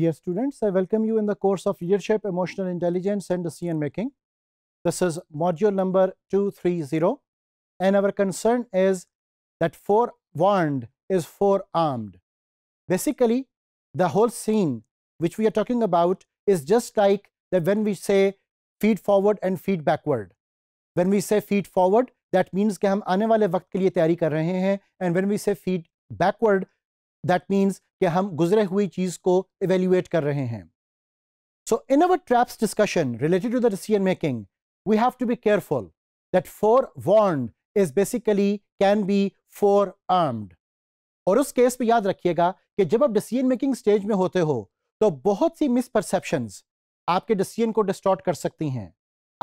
Dear students, I welcome you in the course of Leadership, Emotional Intelligence and Decision Making. This is module number 230 and our concern is that forewarned is forearmed. Basically, the whole scene which we are talking about is just like that when we say feed forward and feed backward. When we say feed forward, that means that we are preparing for the coming time. and when we say feed backward, that means कि हम गुजरे हुई चीज़ को evaluate कर रहे हैं so in our traps discussion related to the decision making to be careful that careful want is basically can be be armed और उस केस पे याद रखिएगा कि जब आप डिसीजन मेकिंग स्टेज में होते हो तो बहुत सी मिसपरसेप्शंस आपके डिसीजन को डिस्टॉर्ट कर सकती हैं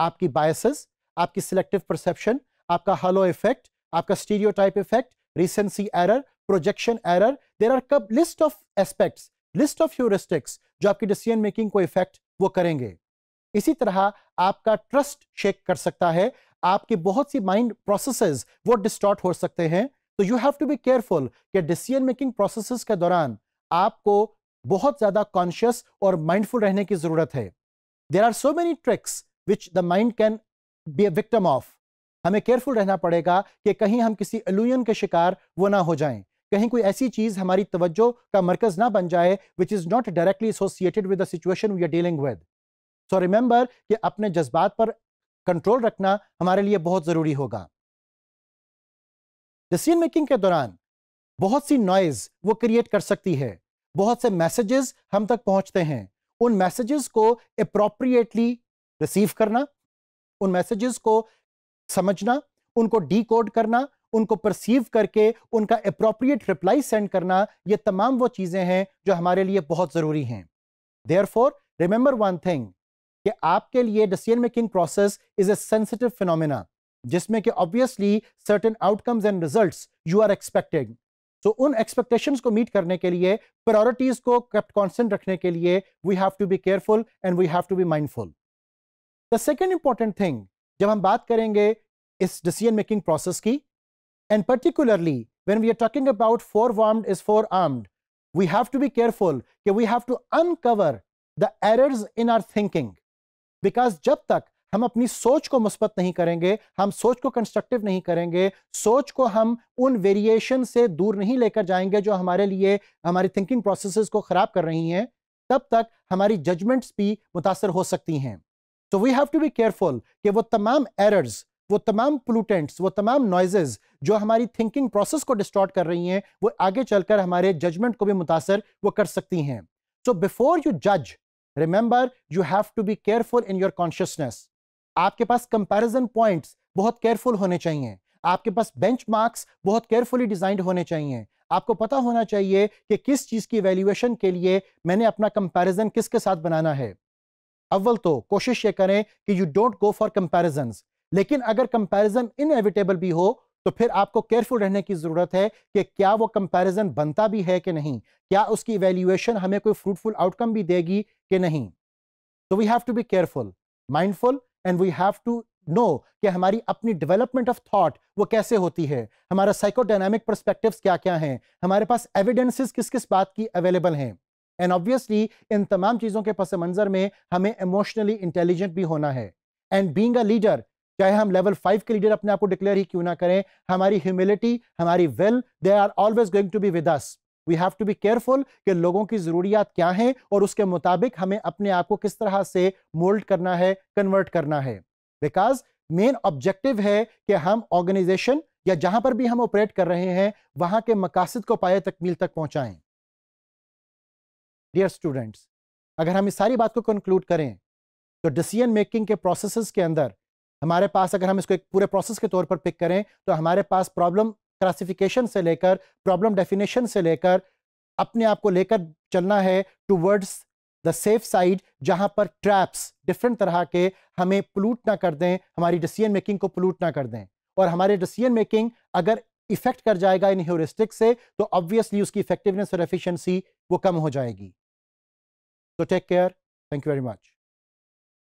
आपकी बायसेस आपकी सिलेक्टिव परसेप्शन आपका हलो इफेक्ट आपका stereotype effect recency error projection error there are कब list of aspect list of heuristics जो आपकी डिसीजन मेकिंग को इफेक्ट वो करेंगे इसी तरह आपका ट्रस्ट शेक कर सकता है आपके बहुत सी माइंड प्रोसेसेस वो डिस्टॉर्ट हो सकते हैं तो you have to be careful कि डिसीजन मेकिंग प्रोसेसेस के दौरान आपको बहुत ज्यादा कॉन्शियस और माइंडफुल रहने की जरूरत है there are so many tricks which the mind can be a victim of हमें केयरफुल रहना पड़ेगा कि कहीं हम किसी एल्यूजन के शिकार वो ना हो जाएं कहीं कोई ऐसी चीज़ हमारी तवज्जो का मरकज़ ना बन जाए which is not directly associated with the situation we are dealing with so remember कि अपने जज्बात पर कंट्रोल रखना हमारे लिए बहुत ज़रूरी होगा डिसीजन मेकिंग के दौरान बहुत सी नॉइज़ वो क्रिएट कर सकती है बहुत से मैसेजेस हम तक पहुंचते हैं उन मैसेजेस को अप्रोप्रिएटली रिसीव करना उन मैसेजेस को समझना उनको कोड करना उनको परसीव करके उनका अप्रोप्रिएट रिप्लाई सेंड करना ये तमाम वो चीज़ें हैं जो हमारे लिए बहुत ज़रूरी हैं therefore remember one thing कि आपके लिए decision making process is a sensitive phenomena जिसमें कि obviously certain outcomes and results you are expected so उन एक्सपेक्टेशंस को मीट करने के लिए प्रायोरिटीज को कैप्ट कॉन्सेंट रखने के लिए we have to be careful and we have to be mindful the second important thing जब हम बात करेंगे इस डिसीजन मेकिंग प्रोसेस की And particularly when we are talking about forewarned is forearmed, we have to be careful that we have to uncover the errors in our thinking. Because jab tak हम अपनी सोच को मुस्बत नहीं करेंगे हम सोच को कंस्ट्रक्टिव नहीं करेंगे सोच को हम उन वेरिएशन से दूर नहीं लेकर जाएंगे जो हमारे लिए हमारी थिंकिंग प्रोसेसेस को ख़राब कर रही हैं तब तक हमारी जजमेंट्स भी मुतासर हो सकती हैं तो we have to be careful कि वो तमाम एरर्स वो तमाम पोलूटेंट्स वो तमाम नॉइजेज जो हमारी थिंकिंग प्रोसेस को डिस्टॉर्ट कर रही हैं वो आगे चलकर हमारे जजमेंट को भी मुतासर वो कर सकती हैं सो बिफोर यू जज remember you have to be careful in your consciousness आपके पास कंपेरिजन पॉइंट्स बहुत केयरफुल होने चाहिए आपके पास बेंच बहुत केयरफुली डिजाइंड होने चाहिए आपको पता होना चाहिए कि किस चीज़ की वैल्यूएशन के लिए मैंने अपना कंपैरिजन किसके साथ बनाना है अव्वल तो कोशिश ये करें कि you don't go for comparison लेकिन अगर कंपैरिजन इनएविटेबल भी हो तो फिर आपको केयरफुल रहने की ज़रूरत है कि क्या वो कंपैरिजन बनता भी है कि नहीं क्या उसकी इवेल्यूएशन हमें कोई फ्रूटफुल आउटकम भी देगी कि नहीं तो we have to be careful mindful and we have to know कि हमारी अपनी डेवलपमेंट ऑफ थॉट वो कैसे होती है हमारा साइकोडायनामिक परस्पेक्टिव क्या क्या हैं हमारे पास एविडेंसिस किस किस बात की अवेलेबल हैं एंड ऑब्वियसली इन तमाम चीज़ों के पस मंज़र में हमें इमोशनली इंटेलिजेंट भी होना है एंड बींग अ लीडर चाहे हम लेवल फाइव के लीडर अपने आप को डिक्लेयर ही क्यों ना करें हमारी ह्यूमिलिटी हमारी well they are always going to be with us we have to be careful कि लोगों की ज़रूरियात क्या हैं और उसके मुताबिक हमें अपने आप को किस तरह से मोल्ड करना है कन्वर्ट करना है बिकॉज मेन ऑब्जेक्टिव है कि हम ऑर्गेनाइजेशन या जहां पर भी हम ऑपरेट कर रहे हैं वहां के मकासद को पाए तकमील तक पहुंचाएं डियर स्टूडेंट्स अगर हम इस सारी बात को कंक्लूड करें तो डिसीजन मेकिंग के प्रोसेसेस के अंदर हमारे पास अगर हम इसको एक पूरे प्रोसेस के तौर पर पिक करें तो हमारे पास प्रॉब्लम क्लासिफिकेशन से लेकर प्रॉब्लम डेफिनेशन से लेकर अपने आप को लेकर चलना है टूवर्ड्स द सेफ साइड जहां पर ट्रैप्स डिफरेंट तरह के हमें पोलूट ना कर दें हमारी डिसीजन मेकिंग को पोलूट ना कर दें और हमारे डिसीजन मेकिंग अगर इफेक्ट कर जाएगा इन ह्यूरिस्टिक से तो ऑब्वियसली उसकी इफेक्टिवनेस और एफिशिएंसी वो कम हो जाएगी तो take care thank you very much